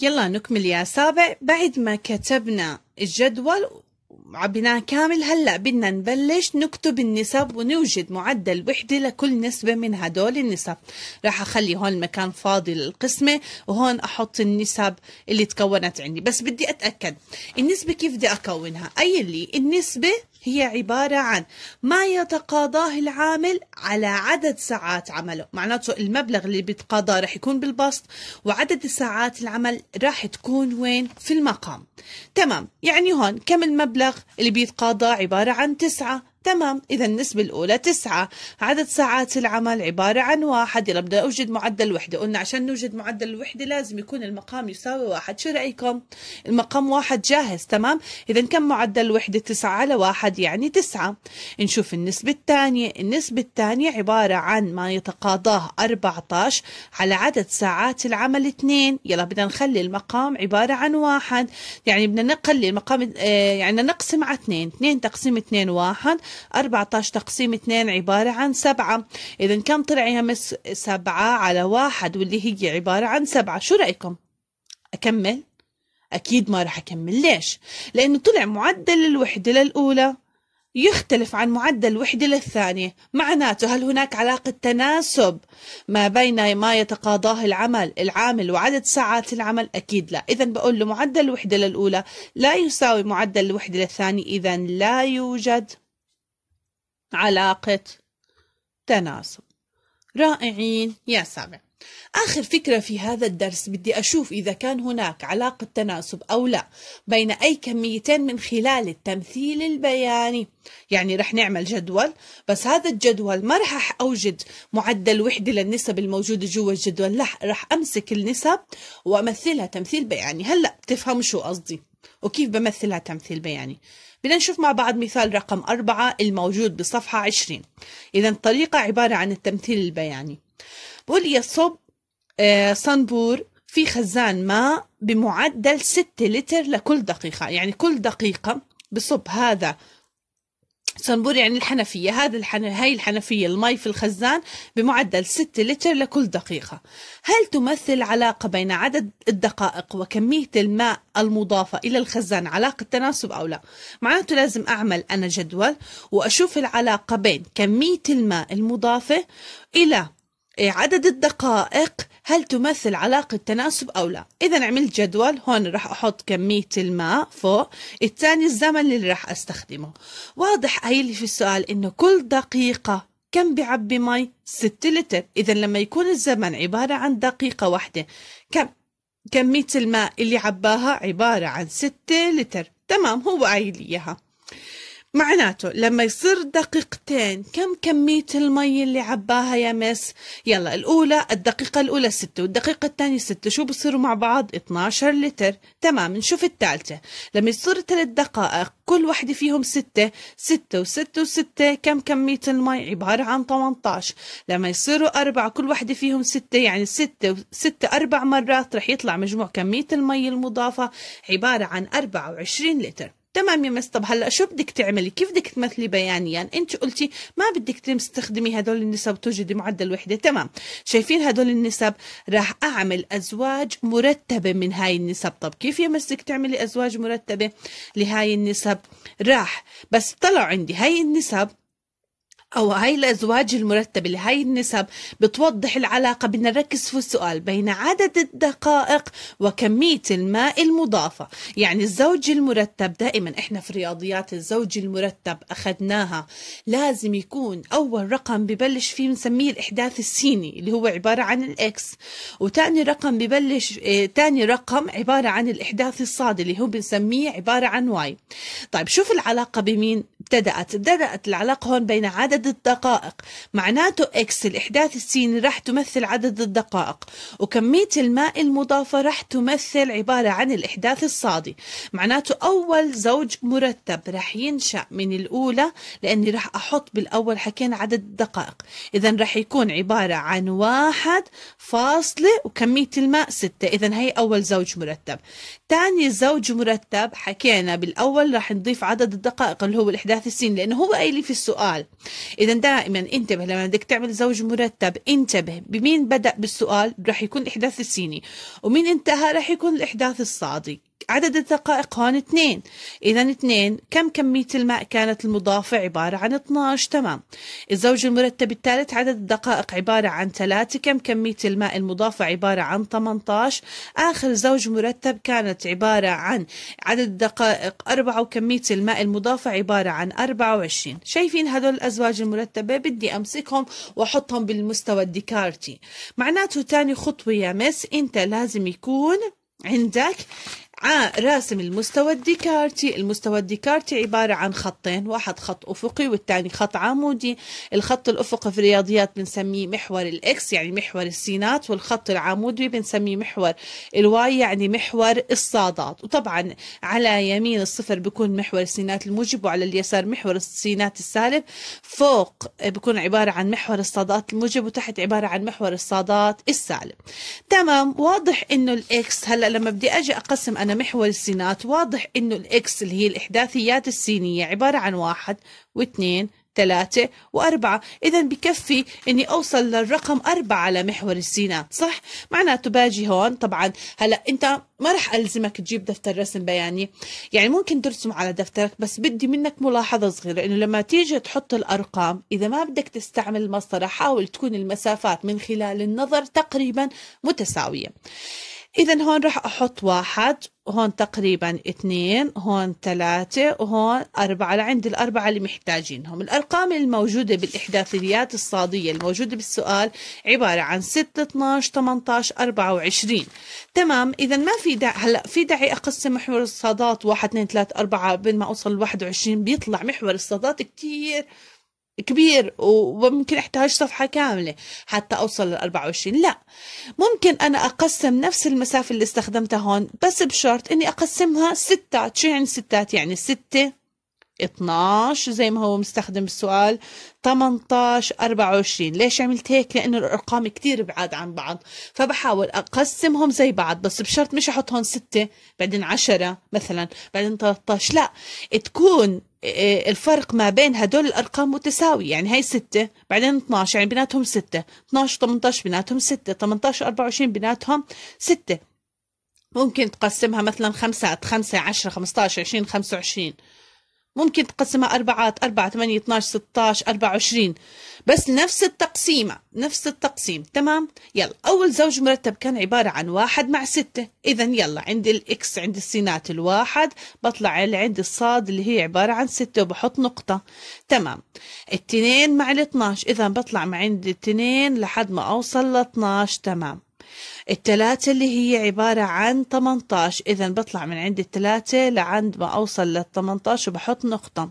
يلا نكمل يا سابع بعد ما كتبنا الجدول عبناه كامل هلأ بدنا نبلش نكتب النسب ونوجد معدل وحدة لكل نسبة من هدول النسب راح أخلي هون المكان فاضي للقسمة وهون أحط النسب اللي تكونت عندي بس بدي أتأكد النسبة كيف بدي أكونها أي اللي النسبة هي عبارة عن ما يتقاضاه العامل على عدد ساعات عمله معناته المبلغ اللي بيتقاضاه رح يكون بالبسط وعدد ساعات العمل رح تكون وين في المقام تمام يعني هون كم المبلغ اللي بيتقاضاه عبارة عن تسعة تمام إذا النسبة الأولى تسعة عدد ساعات العمل عبارة عن واحد يلا بدي أوجد معدل وحدة قلنا عشان نوجد معدل الوحدة لازم يكون المقام يساوي واحد شو رأيكم المقام واحد جاهز تمام إذا كم معدل الوحدة تسعة على واحد يعني تسعة نشوف النسبة الثانية النسبة الثانية عبارة عن ما يتقاضاه 14 على عدد ساعات العمل اثنين يلا بدنا نخلي المقام عبارة عن واحد يعني بدنا نقلل المقام آه، يعني نقسم على اثنين اثنين تقسيم اثنين واحد 14 تقسيم 2 عبارة عن 7 إذا كم طلع يا مس 7 على 1 واللي هي عبارة عن 7 شو رأيكم أكمل أكيد ما راح أكمل ليش لأنه طلع معدل الوحدة للأولى يختلف عن معدل الوحدة للثانية معناته هل هناك علاقة تناسب ما بين ما يتقاضاه العمل العامل وعدد ساعات العمل أكيد لا إذا بقول له معدل الوحدة للأولى لا يساوي معدل الوحدة للثانية إذا لا يوجد علاقة تناسب رائعين يا سامع آخر فكرة في هذا الدرس بدي أشوف إذا كان هناك علاقة تناسب أو لا بين أي كميتين من خلال التمثيل البياني يعني رح نعمل جدول بس هذا الجدول ما رح أوجد معدل وحدة للنسب الموجودة جوا الجدول لا رح أمسك النسب وأمثلها تمثيل بياني هلأ بتفهم شو قصدي وكيف بمثلها تمثيل بياني بدنا نشوف مع بعض مثال رقم أربعة الموجود بصفحة 20 إذا الطريقة عبارة عن التمثيل البياني بقول يصب آه، صنبور في خزان ماء بمعدل ستة لتر لكل دقيقة يعني كل دقيقة بصب هذا صنبور يعني الحنفية هذا الحن... هاي الحنفية المي في الخزان بمعدل 6 لتر لكل دقيقة هل تمثل علاقة بين عدد الدقائق وكمية الماء المضافة إلى الخزان علاقة تناسب أو لا معناته لازم أعمل أنا جدول وأشوف العلاقة بين كمية الماء المضافة إلى إيه، عدد الدقائق هل تمثل علاقة تناسب أو لا إذا عملت جدول هون راح أحط كمية الماء فوق الثاني الزمن اللي راح أستخدمه واضح هي اللي في السؤال إنه كل دقيقة كم بيعبي مي 6 لتر إذا لما يكون الزمن عبارة عن دقيقة واحدة كم كمية الماء اللي عباها عبارة عن 6 لتر تمام هو قايل إياها معناته لما يصير دقيقتين كم كمية المي اللي عباها يا مس يلا الأولى الدقيقة الأولى ستة والدقيقة الثانية ستة شو بصيروا مع بعض 12 لتر تمام نشوف الثالثة لما يصير ثلاث دقائق كل واحدة فيهم ستة ستة وستة وستة كم كمية المي عبارة عن 18 لما يصيروا أربعة كل واحدة فيهم ستة يعني ستة ستة أربع مرات رح يطلع مجموع كمية المي المضافة عبارة عن 24 لتر تمام يا مس طب هلا شو بدك تعملي كيف بدك تمثلي بيانيا انت قلتي ما بدك تستخدمي هدول النسب وتوجدي معدل وحده تمام شايفين هدول النسب راح اعمل ازواج مرتبه من هاي النسب طب كيف يا مس بدك تعملي ازواج مرتبه لهاي النسب راح بس طلعوا عندي هاي النسب أو هاي الأزواج المرتبة لهاي النسب بتوضح العلاقة بدنا نركز في السؤال بين عدد الدقائق وكمية الماء المضافة يعني الزوج المرتب دائما إحنا في رياضيات الزوج المرتب أخذناها لازم يكون أول رقم ببلش فيه بنسميه الإحداث السيني اللي هو عبارة عن الإكس وتاني رقم ببلش اه تاني رقم عبارة عن الإحداث الصادي اللي هو بنسميه عبارة عن واي طيب شوف العلاقة بمين ابتدأت ابتدأت العلاقة هون بين عدد الدقائق معناته إكس الإحداث السيني راح تمثل عدد الدقائق وكمية الماء المضافة راح تمثل عبارة عن الإحداث الصادي معناته أول زوج مرتب راح ينشأ من الأولى لأني راح أحط بالأول حكينا عدد الدقائق إذا راح يكون عبارة عن واحد فاصلة وكمية الماء ستة إذا هي أول زوج مرتب تاني زوج مرتب حكينا بالأول راح نضيف عدد الدقائق اللي هو الإحداث ثلاث سنين لأنه هو قايل في السؤال إذا دائما انتبه لما بدك تعمل زوج مرتب انتبه بمين بدأ بالسؤال رح يكون الإحداث السيني ومين انتهى رح يكون الإحداث الصادي عدد الدقائق هون اثنين إذا اثنين كم كمية الماء كانت المضافة عبارة عن 12 تمام الزوج المرتب الثالث عدد الدقائق عبارة عن ثلاثة كم كمية الماء المضافة عبارة عن 18 آخر زوج مرتب كانت عبارة عن عدد الدقائق أربعة وكمية الماء المضافة عبارة عن 24 شايفين هدول الأزواج المرتبة بدي أمسكهم وأحطهم بالمستوى الديكارتي معناته تاني خطوة يا مس أنت لازم يكون عندك ع آه، راسم المستوى الديكارتي المستوى الديكارتي عبارة عن خطين واحد خط أفقي والثاني خط عمودي الخط الأفقي في الرياضيات بنسميه محور الإكس يعني محور السينات والخط العمودي بنسميه محور الواي يعني محور الصادات وطبعا على يمين الصفر بيكون محور السينات الموجب وعلى اليسار محور السينات السالب فوق بيكون عبارة عن محور الصادات الموجب وتحت عبارة عن محور الصادات السالب تمام واضح إنه الإكس هلأ لما بدي أجي أقسم على محور السينات واضح انه الاكس اللي هي الاحداثيات السينية عبارة عن واحد واثنين ثلاثة وأربعة إذا بكفي إني أوصل للرقم أربعة على محور السينات صح؟ معناته باجي هون طبعا هلأ أنت ما رح ألزمك تجيب دفتر رسم بياني يعني ممكن ترسم على دفترك بس بدي منك ملاحظة صغيرة إنه لما تيجي تحط الأرقام إذا ما بدك تستعمل المسطرة حاول تكون المسافات من خلال النظر تقريبا متساوية إذا هون راح أحط واحد هون تقريبا اثنين هون ثلاثة وهون أربعة لعند الأربعة اللي محتاجينهم الأرقام الموجودة بالإحداثيات الصادية الموجودة بالسؤال عبارة عن 6 12 18 24 تمام إذا ما في داعي هلا في داعي أقسم محور الصادات 1 2 3 4 بين ما أوصل 21 بيطلع محور الصادات كتير كبير وممكن احتاج صفحة كاملة حتى أوصل لل 24 لا ممكن أنا أقسم نفس المسافة اللي استخدمتها هون بس بشرط أني أقسمها ستات شو يعني ستات يعني ستة 12 زي ما هو مستخدم السؤال 18 24 ليش عملت هيك لانه الارقام كثير بعاد عن بعض فبحاول اقسمهم زي بعض بس بشرط مش احط هون 6 بعدين 10 مثلا بعدين 13 لا تكون آه، الفرق ما بين هدول الارقام متساوي يعني هي 6 بعدين 12 يعني بيناتهم 6 12 18 بيناتهم 6 18 24 بيناتهم 6 ممكن تقسمها مثلا خمسات خمسة عشرة خمسة عشر عشرين خمسة وعشرين ممكن تقسمها أربعات أربعة ثمانية 12 16 24 بس نفس التقسيمة نفس التقسيم تمام يلا أول زوج مرتب كان عبارة عن واحد مع ستة إذا يلا عند الإكس عند السينات الواحد بطلع عند الصاد اللي هي عبارة عن ستة وبحط نقطة تمام التنين مع ال 12 إذا بطلع من عند التنين لحد ما أوصل ل 12 تمام الثلاثة اللي هي عبارة عن 18 إذا بطلع من عند الثلاثة لعند ما أوصل لل 18 وبحط نقطة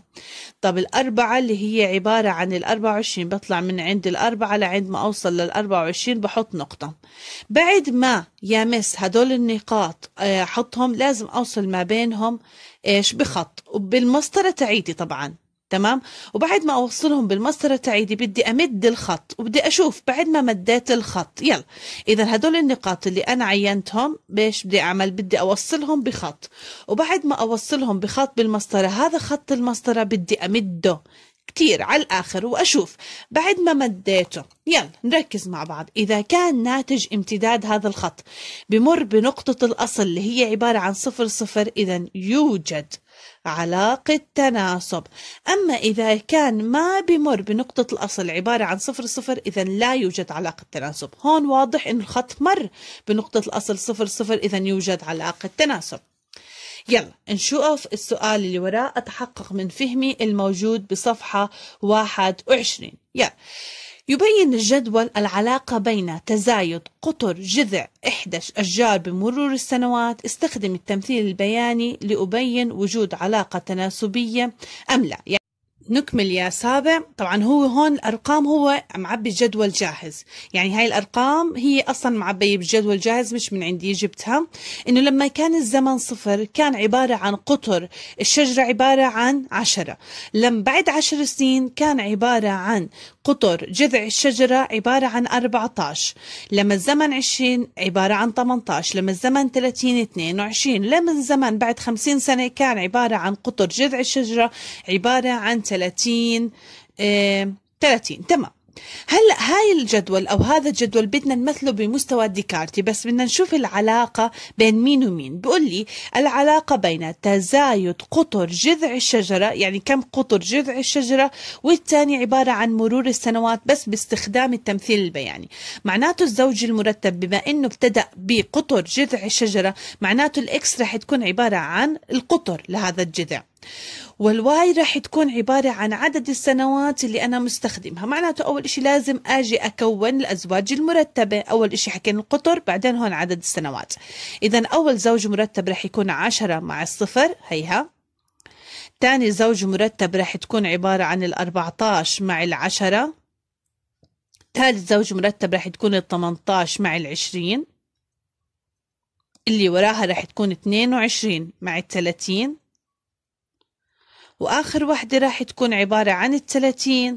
طب الأربعة اللي هي عبارة عن ال 24 بطلع من عند الأربعة لعند ما أوصل لل 24 بحط نقطة بعد ما يا مس هدول النقاط آه، أحطهم لازم أوصل ما بينهم إيش بخط وبالمسطرة تعيدي طبعاً تمام وبعد ما اوصلهم بالمسطره تعيدي بدي امد الخط وبدي اشوف بعد ما مديت الخط يلا اذا هدول النقاط اللي انا عينتهم بايش بدي اعمل بدي اوصلهم بخط وبعد ما اوصلهم بخط بالمسطره هذا خط المسطره بدي امده كتير على الآخر وأشوف بعد ما مديته يلا نركز مع بعض إذا كان ناتج امتداد هذا الخط بمر بنقطة الأصل اللي هي عبارة عن صفر صفر إذا يوجد علاقة تناسب أما إذا كان ما بمر بنقطة الأصل عبارة عن صفر صفر إذا لا يوجد علاقة تناسب هون واضح أن الخط مر بنقطة الأصل صفر صفر إذا يوجد علاقة تناسب يلا نشوف السؤال اللي وراه أتحقق من فهمي الموجود بصفحة 21 يلا يبين الجدول العلاقة بين تزايد قطر جذع إحدى الأشجار بمرور السنوات استخدم التمثيل البياني لأبين وجود علاقة تناسبية أم لا نكمل يا سابع طبعا هو هون الأرقام هو معبي جدول جاهز يعني هاي الأرقام هي أصلا معبية بجدول جاهز مش من عندي جبتها إنه لما كان الزمن صفر كان عبارة عن قطر الشجرة عبارة عن عشرة لم بعد عشر سنين كان عبارة عن قطر جذع الشجرة عبارة عن 14 لما الزمن 20 عبارة عن 18 لما الزمن 30 22 لما الزمن بعد 50 سنة كان عبارة عن قطر جذع الشجرة عبارة عن 30 30 تمام هلا هاي الجدول او هذا الجدول بدنا نمثله بمستوى ديكارتي بس بدنا نشوف العلاقه بين مين ومين بقول لي العلاقه بين تزايد قطر جذع الشجره يعني كم قطر جذع الشجره والثاني عباره عن مرور السنوات بس باستخدام التمثيل البياني معناته الزوج المرتب بما انه ابتدا بقطر جذع الشجره معناته الاكس رح تكون عباره عن القطر لهذا الجذع والواي راح تكون عبارة عن عدد السنوات اللي أنا مستخدمها معناته أول إشي لازم أجي أكون الأزواج المرتبة أول إشي حكينا القطر بعدين هون عدد السنوات إذا أول زوج مرتب راح يكون عشرة مع الصفر هيها تاني زوج مرتب راح تكون عبارة عن الأربعتاش مع العشرة ثالث زوج مرتب راح تكون الثمنتاش مع العشرين اللي وراها راح تكون 22 مع الثلاثين وآخر وحدة راح تكون عبارة عن الثلاثين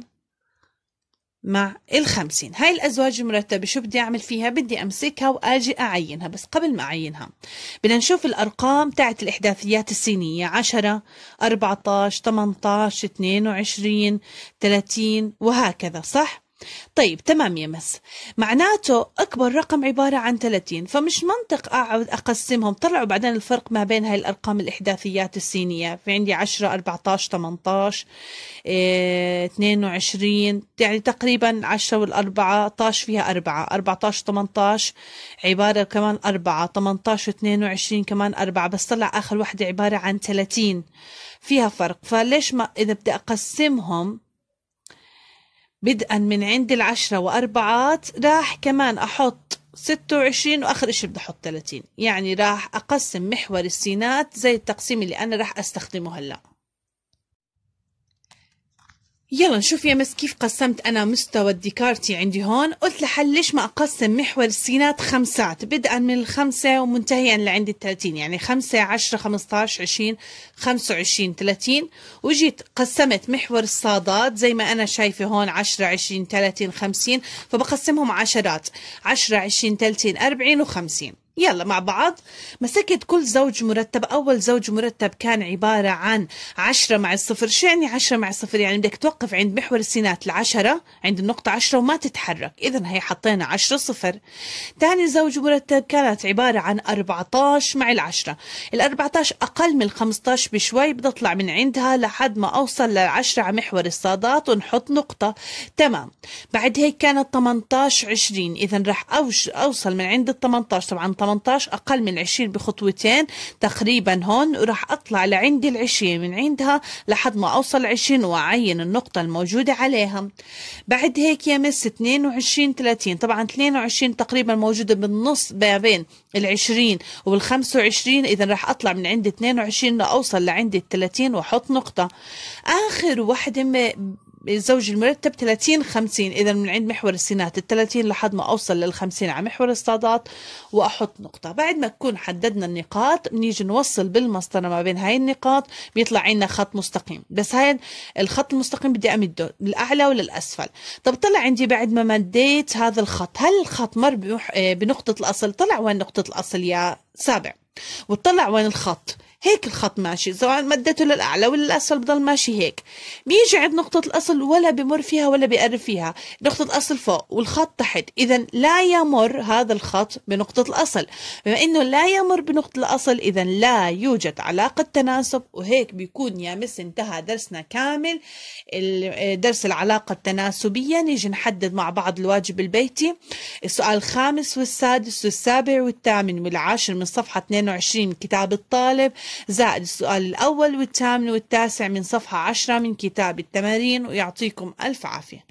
مع الخمسين هاي الأزواج المرتبة شو بدي أعمل فيها بدي أمسكها وآجي أعينها بس قبل ما أعينها بدنا نشوف الأرقام تاعت الإحداثيات السينية أربعتاش تمنتاش اثنين وعشرين ثلاثين وهكذا صح؟ طيب تمام يا مس معناته أكبر رقم عبارة عن 30 فمش منطق أقعد أقسمهم طلعوا بعدين الفرق ما بين هاي الأرقام الإحداثيات السينية في عندي 10 14 18 22 يعني تقريبا 10 وال 14 فيها 4 14 18 عبارة كمان 4 18 22 كمان 4 بس طلع آخر واحدة عبارة عن 30 فيها فرق فليش ما إذا بدي أقسمهم بدءا من عند العشرة وأربعات راح كمان أحط ستة وعشرين وآخر إشي بدي أحط ثلاثين يعني راح أقسم محور السينات زي التقسيم اللي أنا راح أستخدمه هلأ يلا نشوف يا مس كيف قسمت أنا مستوى الديكارتي عندي هون قلت لحل ليش ما أقسم محور السينات خمسات بدءا من الخمسة ومنتهيا لعند الثلاثين يعني خمسة عشرة خمستاش عشرين خمسة وعشرين ثلاثين وجيت قسمت محور الصادات زي ما أنا شايفة هون عشرة عشرين ثلاثين خمسين فبقسمهم عشرات عشرة عشرين ثلاثين أربعين وخمسين يلا مع بعض مسكت كل زوج مرتب أول زوج مرتب كان عبارة عن 10 مع الصفر شو يعني 10 مع الصفر يعني بدك توقف عند محور السينات ال10 عند النقطة 10 وما تتحرك إذا هي حطينا 10 صفر ثاني زوج مرتب كانت عبارة عن 14 مع ال10 ال 14 أقل من ال 15 بشوي بدي أطلع من عندها لحد ما أوصل لل10 على محور الصادات ونحط نقطة تمام بعد هيك كانت 18 20 إذا راح أوصل من عند ال 18 طبعا 18 أقل من 20 بخطوتين تقريبا هون وراح أطلع لعند ال 20 من عندها لحد ما أوصل 20 وأعين النقطة الموجودة عليها بعد هيك يا مس 22 30 طبعا 22 تقريبا موجودة بالنص ما بين ال 20 وال 25 إذا راح أطلع من عند 22 لأوصل لعند ال 30 وأحط نقطة آخر وحدة الزوج المرتب 30 50 اذا من عند محور السينات ال 30 لحد ما اوصل لل 50 على محور الصادات واحط نقطه بعد ما تكون حددنا النقاط بنيجي نوصل بالمسطره ما بين هاي النقاط بيطلع عندنا خط مستقيم بس هاي الخط المستقيم بدي امده للاعلى وللاسفل طب طلع عندي بعد ما مديت هذا الخط هل الخط مر آه، بنقطه الاصل طلع وين نقطه الاصل يا سابع وتطلع وين الخط هيك الخط ماشي سواء مدته للاعلى ولا للاسفل بضل ماشي هيك بيجي عند نقطه الاصل ولا بمر فيها ولا بيقرب فيها نقطه الاصل فوق والخط تحت اذا لا يمر هذا الخط بنقطه الاصل بما انه لا يمر بنقطه الاصل اذا لا يوجد علاقه تناسب وهيك بيكون يا مس انتهى درسنا كامل درس العلاقه التناسبيه نيجي نحدد مع بعض الواجب البيتي السؤال الخامس والسادس والسابع والثامن والعاشر من صفحه 22 28 كتاب الطالب زائد السؤال الأول والثامن والتاسع من صفحة 10 من كتاب التمارين ويعطيكم ألف عافية